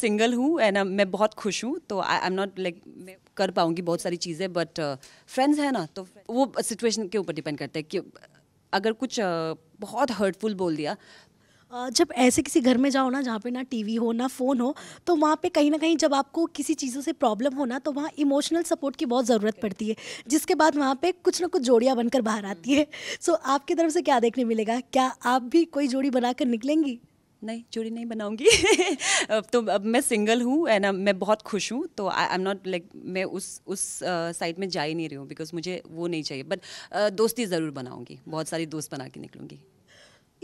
Single हूँ and मैं बहुत खुश हूँ तो आई एम नॉट लाइक मैं कर पाऊँगी बहुत सारी चीज़ें बट फ्रेंड्स हैं ना तो वो सिचुएशन के ऊपर डिपेंड करता है कि uh, अगर कुछ uh, बहुत हर्टफुल बोल दिया जब ऐसे किसी घर में जाओ ना जहाँ पे ना टीवी हो ना फ़ोन हो तो वहाँ पे कहीं ना कहीं जब आपको किसी चीज़ों से प्रॉब्लम हो ना तो वहाँ इमोशनल सपोर्ट की बहुत ज़रूरत पड़ती है जिसके बाद वहाँ पे कुछ ना कुछ जोड़ियाँ बनकर बाहर आती है सो हम्म। आपकी तरफ से क्या देखने मिलेगा क्या आप भी कोई जोड़ी बनाकर निकलेंगी नहीं जोड़ी नहीं बनाऊंगी तो अब मैं सिंगल हूँ एंड मैं बहुत खुश हूँ तो आई एम नॉट लाइक मैं उस उस साइड uh, में जा ही नहीं रही हूँ बिकॉज मुझे वो नहीं चाहिए बट uh, दोस्ती ज़रूर बनाऊंगी बहुत सारी दोस्त बना के निकलूंगी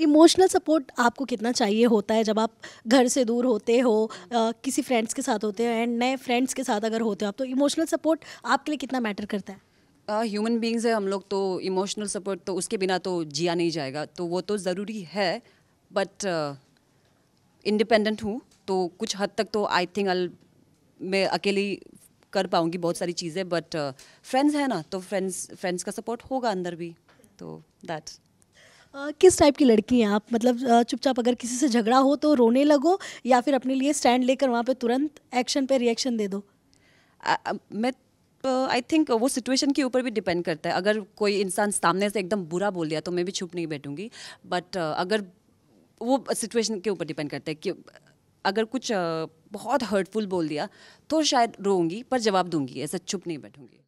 इमोशनल सपोर्ट आपको कितना चाहिए होता है जब आप घर से दूर होते हो आ, किसी फ्रेंड्स के साथ होते हो एंड नए फ्रेंड्स के साथ अगर होते हो आप तो इमोशनल सपोर्ट आपके लिए कितना मैटर करता है ह्यूमन बींग्स है हम लोग तो इमोशनल सपोर्ट तो उसके बिना तो जिया नहीं जाएगा तो वो तो ज़रूरी है बट इंडिपेंडेंट हूँ तो कुछ हद तक तो आई थिंक अल मैं अकेली कर पाऊँगी बहुत सारी चीज़ें बट फ्रेंड्स है ना तो फ्रेंड्स फ्रेंड्स का सपोर्ट होगा अंदर भी तो दैट Uh, किस टाइप की लड़की हैं आप मतलब uh, चुपचाप अगर किसी से झगड़ा हो तो रोने लगो या फिर अपने लिए स्टैंड लेकर वहाँ पे तुरंत एक्शन पे रिएक्शन दे दो आ, uh, मैं आई थिंक वो सिचुएशन के ऊपर भी डिपेंड करता है अगर कोई इंसान सामने से एकदम बुरा बोल दिया तो मैं भी छुप नहीं बैठूंगी बट अगर वो सिचुएशन के ऊपर डिपेंड करता है कि अगर कुछ बहुत हर्टफुल बोल दिया तो शायद रोऊंगी पर जवाब दूंगी ऐसा चुप नहीं बैठूंगी